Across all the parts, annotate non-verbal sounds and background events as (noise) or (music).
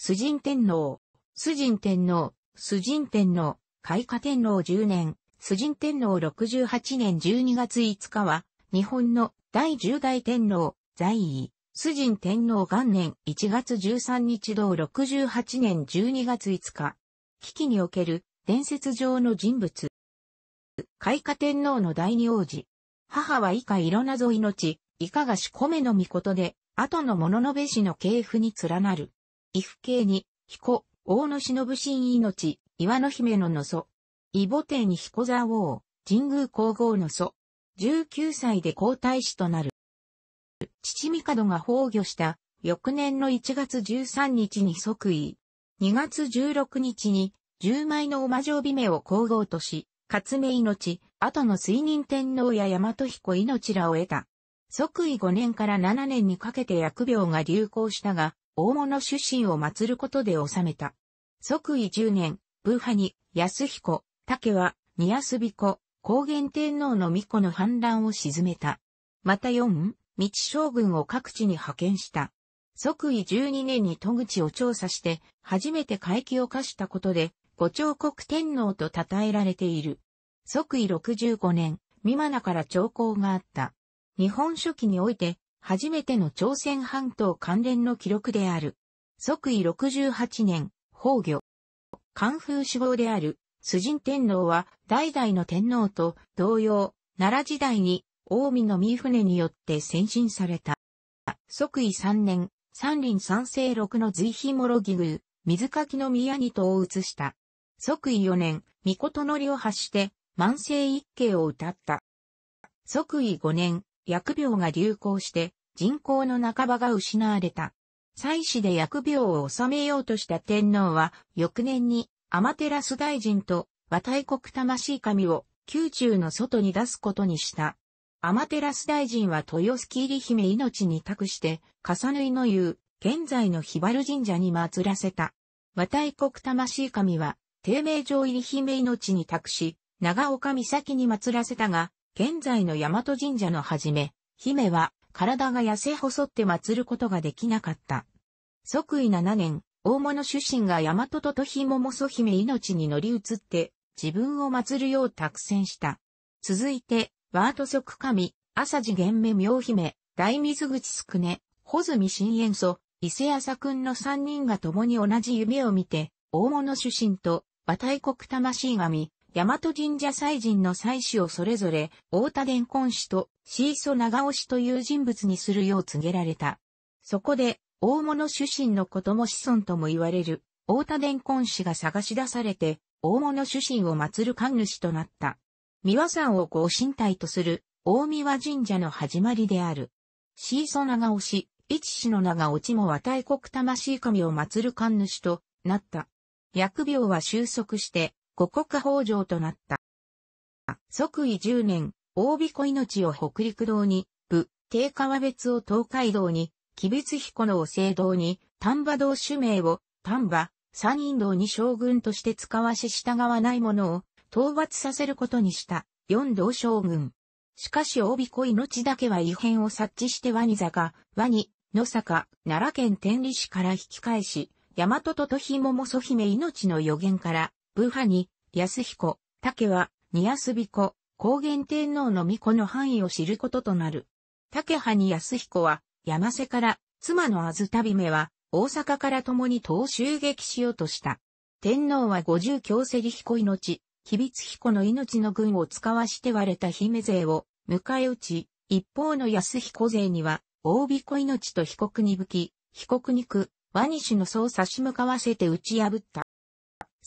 崇神天皇、崇神天皇、崇神天皇、開化天皇10年、崇神天皇68年12月5日は、日本の第10代天皇、在位、崇神天皇元年1月13日同68年12月5日、危機における伝説上の人物。開化天皇の第二王子。母は以下色なぞ命、いかがし米の御事で、後の物のべしの系譜に連なる。伊父系に、彦、大野忍新命、岩の姫のの祖。伊母帝に彦座王、神宮皇后の祖。19歳で皇太子となる。父帝が崩御した翌年の1月13日に即位。2月16日に10枚のお魔女美名を皇后とし、勝目命、後の水任天皇や大和彦命らを得た。即位5年から7年にかけて薬病が流行したが、大物出身を祀ることで収めた。即位10年、ブーハに、安彦、竹は、ニ安彦、高原天皇の巫女の反乱を沈めた。また4、道将軍を各地に派遣した。即位12年に戸口を調査して、初めて会帰を課したことで、五朝国天皇と称えられている。即位65年、美マナから朝貢があった。日本書紀において、初めての朝鮮半島関連の記録である。即位68年、崩御。関風志望である、崇神天皇は、代々の天皇と同様、奈良時代に、近江の三船によって先進された。即位3年、三輪三世六の随妃諸木宮、水垣の宮に戸を移した。即位4年、御事のりを発して、万世一景を歌った。即位5年、疫病が流行して人口の半ばが失われた。祭祀で疫病を治めようとした天皇は、翌年に、天照大臣と、和太国魂神を、宮中の外に出すことにした。天照大臣は豊洲入姫命に託して、笠縫の湯、現在のひばる神社に祀らせた。和太国魂神は、低名城入姫命に託し、長岡岬に祀らせたが、現在の大和神社のはじめ、姫は体が痩せ細って祀ることができなかった。即位7年、大物主神が大和ととひももそ姫命に乗り移って、自分を祀るよう託戦した。続いて、ワート即神、朝次玄目明姫、大水口すくね、穂積新塩祖、伊勢朝くんの3人が共に同じ夢を見て、大物主神と、馬体国魂神、大和神社祭神の祭祀をそれぞれ、大田伝根氏と、シーソ長尾氏という人物にするよう告げられた。そこで、大物主神の子供子孫とも言われる、大田伝根氏が探し出されて、大物主神を祀る神主となった。三輪山をご神体とする、大三輪神社の始まりである。シーソ長尾氏、一氏の長落ちも和大国魂神を祀る神主となった。薬病は収束して、五国北条となった。即位10年、大彦命を北陸道に、部、定川別を東海道に、吉備彦のお聖道に、丹波道主名を、丹波、三人道に将軍として使わし従わないものを、討伐させることにした、四道将軍。しかし大彦命だけは異変を察知してワニ坂、ワニ、野坂、奈良県天理市から引き返し、大和ととひももそ姫命の予言から、武派に、安彦、竹は、にヤス高原天皇の巫女の範囲を知ることとなる。竹派に安彦は、山瀬から、妻のあずたびめは、大阪から共に党襲撃しようとした。天皇は五十強セリ彦命、秘密彦の命の軍を使わして割れた姫勢を迎え撃ち、一方の安彦勢には、大彦命と被告に武器、被告肉、和西の層差し向かわせて打ち破った。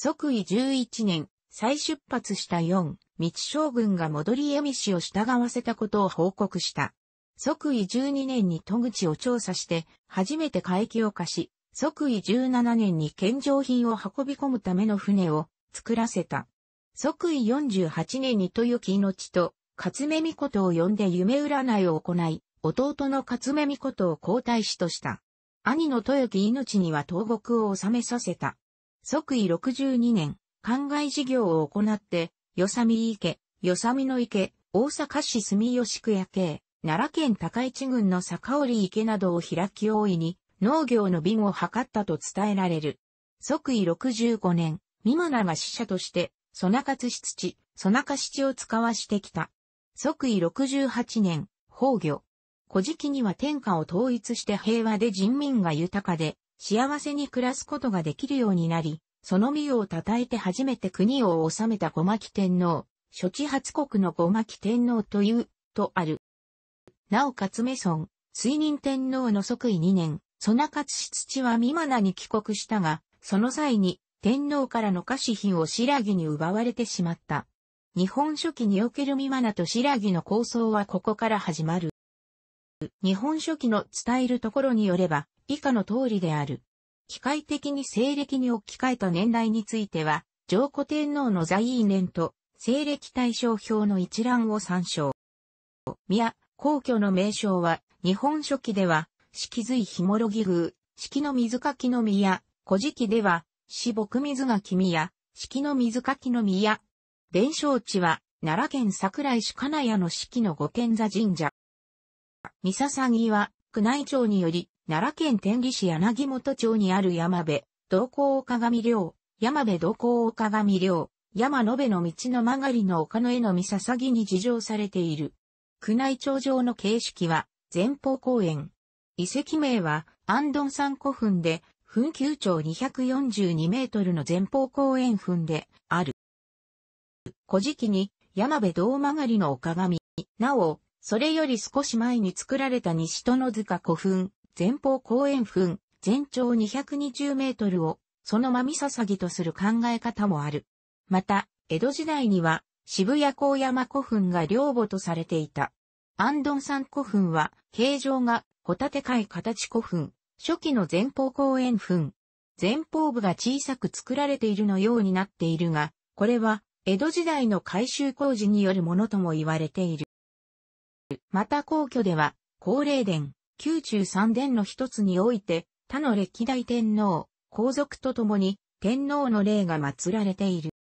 即位11年、再出発した4、道将軍が戻り江氏を従わせたことを報告した。即位12年に戸口を調査して、初めて海域を貸し、即位17年に献上品を運び込むための船を作らせた。即位48年に豊木命と、勝目美琴を呼んで夢占いを行い、弟の勝目美琴を皇太子とした。兄の豊木命には東国を治めさせた。即位62年、灌漑事業を行って、よさみ池、よさみの池、大阪市住吉区や系、奈良県高市郡の坂織池などを開き大いに、農業の美を図ったと伝えられる。即位65年、美馬名が使者として、ソナカツ室地、ソナカ七を使わしてきた。即位68年、崩御。古事記には天下を統一して平和で人民が豊かで、幸せに暮らすことができるようになり、その身を称えて初めて国を治めた小牧天皇、諸地初国の小牧天皇という、とある。なおかつめソ水任天皇の即位2年、そなかつし土はミまなに帰国したが、その際に天皇からの家子品を白木に奪われてしまった。日本書紀におけるミまなと白木の構想はここから始まる。日本書紀の伝えるところによれば、以下の通りである。機械的に西暦に置き換えた年代については、上古天皇の在位年と西暦対象表の一覧を参照。宮、皇居の名称は、日本書紀では、式随ひもろぎ宮、式の水かきの宮、古事記では、四木水が君や、季の水かきの宮。伝承地は、奈良県桜井市金谷の四季の御天座神社。三笹木は、宮内庁により、奈良県天理市柳本町にある山辺、道光岡上寮、山辺道光岡上寮、山野辺の道の曲がりの丘の絵の見ささぎに事情されている。宮内庁上の形式は、前方公園。遺跡名は、安ン山古墳で、墳丘長242メートルの前方公園墳で、ある。古事記に、山辺道曲がりの丘上、なお、それより少し前に作られた西戸の塚古墳、前方後円墳、全長220メートルを、そのまみささぎとする考え方もある。また、江戸時代には、渋谷高山古墳が両墓とされていた。安ン山古墳は、形状が、ホタテ貝形古墳、初期の前方後円墳。前方部が小さく作られているのようになっているが、これは、江戸時代の改修工事によるものとも言われている。また皇居では、高霊殿、宮中三殿の一つにおいて、他の歴代天皇、皇族と共に天皇の霊が祀られている。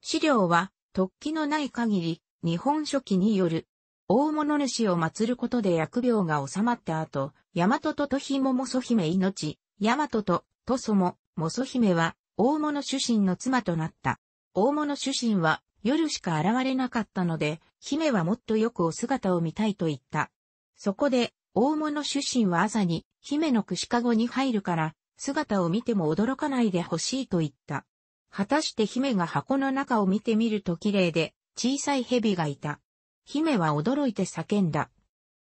資料は、突起のない限り、日本書紀による、大物主を祀ることで疫病が収まった後、大和ととひももそ姫命、大和ととそも、もそ姫は、大物主神の妻となった。大物主神は、夜しか現れなかったので、姫はもっとよくお姿を見たいと言った。そこで、大物出身は朝に、姫の串かごに入るから、姿を見ても驚かないでほしいと言った。果たして姫が箱の中を見てみると綺麗で、小さい蛇がいた。姫は驚いて叫んだ。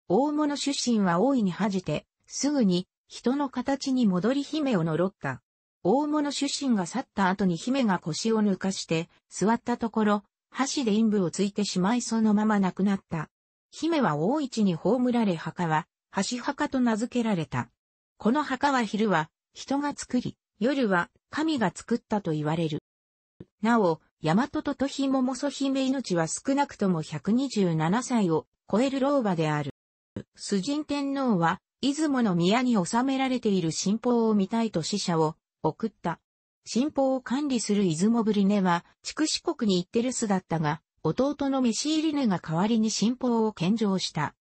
大物出身は大いに恥じて、すぐに、人の形に戻り姫を呪った。大物出身が去った後に姫が腰を抜かして、座ったところ、箸で陰部をついてしまいそのまま亡くなった。姫は大市に葬られ墓は、橋墓と名付けられた。この墓は昼は人が作り、夜は神が作ったと言われる。なお、大和ととひももそ姫命は少なくとも127歳を超える老婆である。崇神天皇は、出雲の宮に収められている神宝を見たいと使者を送った。神宝を管理する出雲ぶりねは、筑紫国に行ってる巣だったが、弟の飯入りねが代わりに神宝を献上した。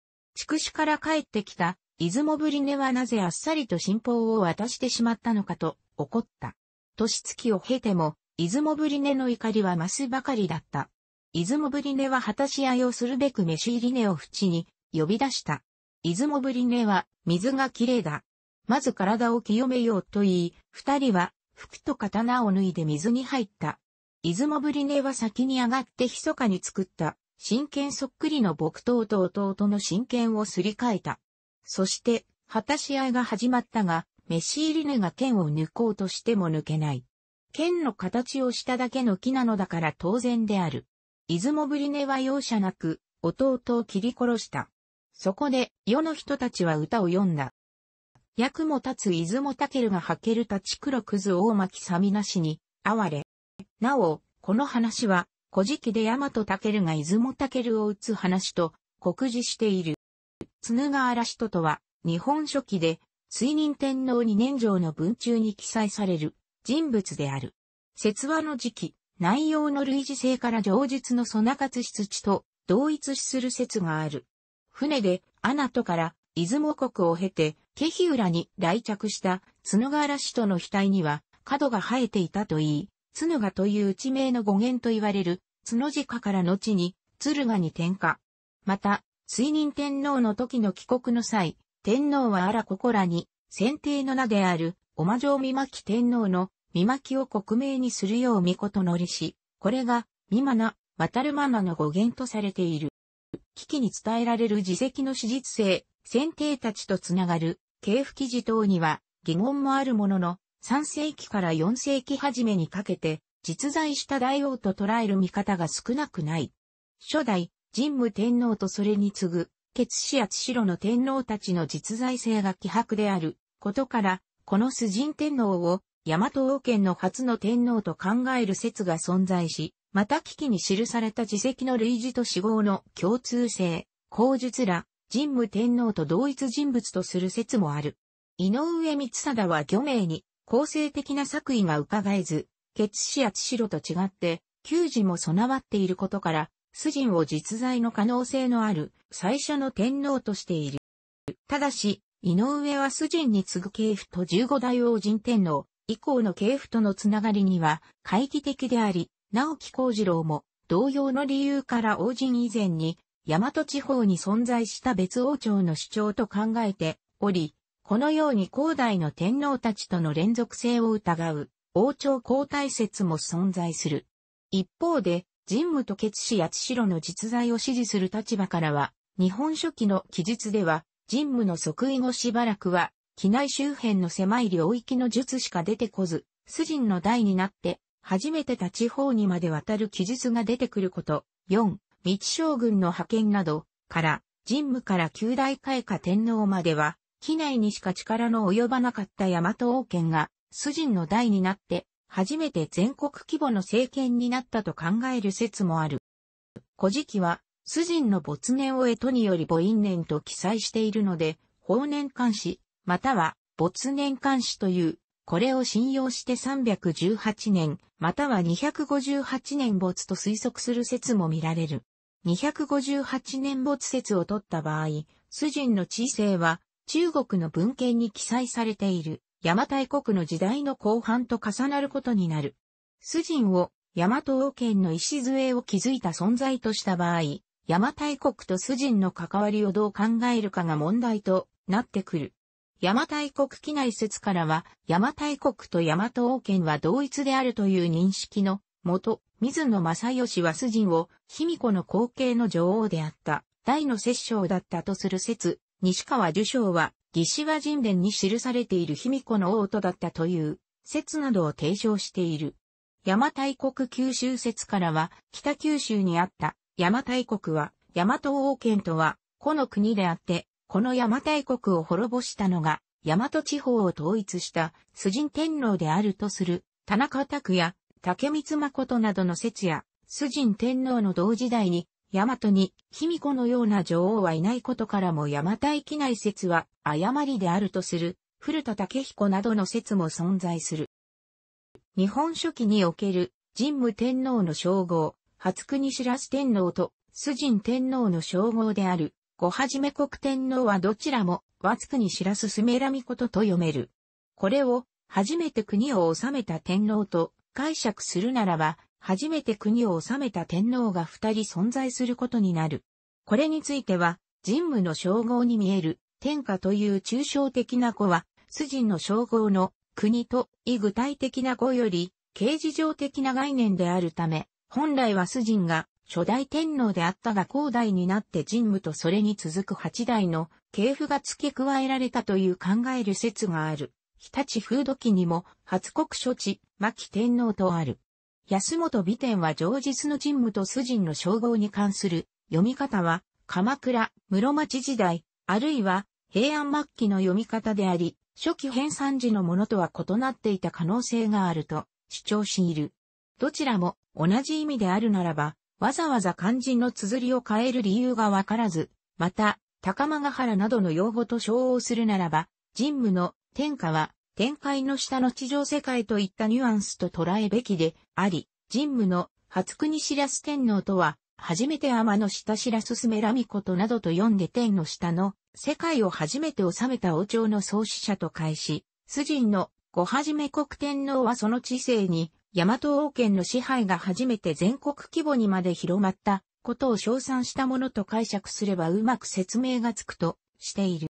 筑紫から帰ってきた、出雲ぶりねはなぜあっさりと新報を渡してしまったのかと、怒った。年月を経ても、出雲ぶりねの怒りは増すばかりだった。出雲ぶりねは果たし合いをするべく飯入りねを淵に呼び出した。出雲ぶりねは水がきれいだ。まず体を清めようと言い、二人は服と刀を脱いで水に入った。出雲ぶりねは先に上がって密かに作った真剣そっくりの木刀と弟の真剣をすり替えた。そして、果たし合いが始まったが、メシーリネが剣を抜こうとしても抜けない。剣の形をしただけの木なのだから当然である。出雲ブリネは容赦なく、弟を切り殺した。そこで、世の人たちは歌を詠んだ。役も立つ出雲たけるが吐ける立ち黒くず大巻さみなしに、哀れ。なお、この話は、古事記で大和武が出雲武を打つ話と、告示している。津川嵐人とは、日本書紀で、水任天皇二年上の文中に記載される人物である。説話の時期、内容の類似性から上述のソナ活出地と同一視する説がある。船で、アナトから出雲国を経て、ケヒ浦に来着した角川ら氏との額には角が生えていたといい、角賀という地名の語源と言われる、角鹿から後に、敦賀に転化。また、水任天皇の時の帰国の際、天皇はあらここらに、先帝の名である、おまじょうみまき天皇の、みまきを国名にするよう御ことりし、これが、みまな、渡るまなの語源とされている。危機に伝えられる自責の史実性、先帝たちとつながる、系譜記事等には、疑問もあるものの、3世紀から4世紀初めにかけて実在した大王と捉える見方が少なくない。初代、神武天皇とそれに次ぐ、決死や千の天皇たちの実在性が希薄であることから、この崇神天皇を大和王権の初の天皇と考える説が存在し、また危機に記された自責の類似と死亡の共通性、口述ら、神武天皇と同一人物とする説もある。井上光貞は漁名に、構成的な作為が伺えず、血死やしろと違って、球児も備わっていることから、主人を実在の可能性のある最初の天皇としている。ただし、井上は主人に次ぐ系譜と15代王神天皇以降の系譜とのつながりには懐疑的であり、直木幸次郎も同様の理由から王神以前に大和地方に存在した別王朝の主張と考えており、このように広大の天皇たちとの連続性を疑う王朝交代説も存在する。一方で、神武と決死八代の実在を支持する立場からは、日本書紀の記述では、神武の即位後しばらくは、機内周辺の狭い領域の術しか出てこず、主人の代になって、初めて立ち方にまで渡る記述が出てくること、4、道将軍の派遣など、から、神武から旧大開化天皇までは、機内にしか力の及ばなかった大和王権が、主人の代になって、初めて全国規模の政権になったと考える説もある。古事記は、主人の没年を得とにより母因年と記載しているので、法年監視、または没年監視という、これを信用して318年、または258年没と推測する説も見られる。258年没説を取った場合、主人の知性は中国の文献に記載されている、邪馬台国の時代の後半と重なることになる。主人を、大和王権の礎を築いた存在とした場合、邪馬台国と主人の関わりをどう考えるかが問題となってくる。邪馬台国機内説からは、邪馬台国と大和王権は同一であるという認識のもと、水野正義は主人を卑弥呼の後継の女王であった、大の摂政だったとする説西川樹章は、義士和神殿に記されている卑弥呼の王とだったという、説などを提唱している。邪馬台国九州説からは、北九州にあった邪馬台国は、大和王権とは、この国であって、この邪馬台国を滅ぼしたのが、大和地方を統一した崇神天皇であるとする、田中拓也、竹光誠などの説や、崇神天皇の同時代に大和に、卑弥呼のような女王はいないことからも邪馬台記内説は誤りであるとする、古田武彦などの説も存在する。日本書紀における、神武天皇の称号、初国白洲天皇と、崇神天皇の称号である、ごはじめ国天皇はどちらも、和津国白洲すめらみことと読める。これを、初めて国を治めた天皇と解釈するならば、初めて国を治めた天皇が二人存在することになる。これについては、神武の称号に見える、天下という抽象的な語は、主人の称号の国と異具体的な語より、形事上的な概念であるため、本来は主人が初代天皇であったが後代になって神武とそれに続く八代の系譜が付け加えられたという考える説がある。日立風土記にも、初国処置、牧天皇とある。安本美天は常日の神武と主人の称号に関する読み方は、鎌倉、室町時代、あるいは平安末期の読み方であり、初期編纂時のものとは異なっていた可能性があると主張している。どちらも同じ意味であるならば、わざわざ漢字の綴りを変える理由がわからず、また、高間ヶ原などの用語と称号するならば、神武の天下は限界の下の地上世界といったニュアンスと捉えべきであり、神武の初国らす天皇とは、初めて天の下らすすめらみことなどと読んで天の下の世界を初めて治めた王朝の創始者と開始、主人のごはじめ国天皇はその知性に、大和王権の支配が初めて全国規模にまで広まったことを称賛したものと解釈すればうまく説明がつくとしている。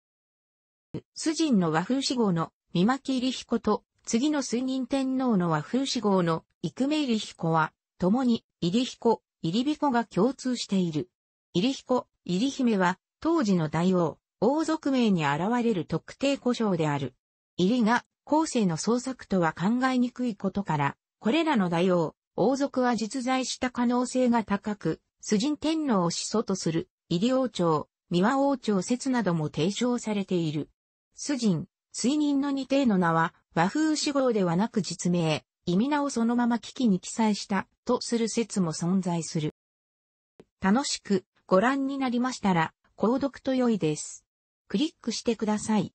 主人の和風志望の (laughs) 三巻入彦と、次の水任天皇の和風志号の、幾名入彦は、共に、入彦、入彦が共通している。入彦、入姫は、当時の大王、王族名に現れる特定故障である。入りが、後世の創作とは考えにくいことから、これらの大王、王族は実在した可能性が高く、主人天皇を始祖とする、入王朝、三輪王朝説なども提唱されている。主人、追認の二帝の名は和風史号ではなく実名、意味名をそのまま危機に記載したとする説も存在する。楽しくご覧になりましたら、購読と良いです。クリックしてください。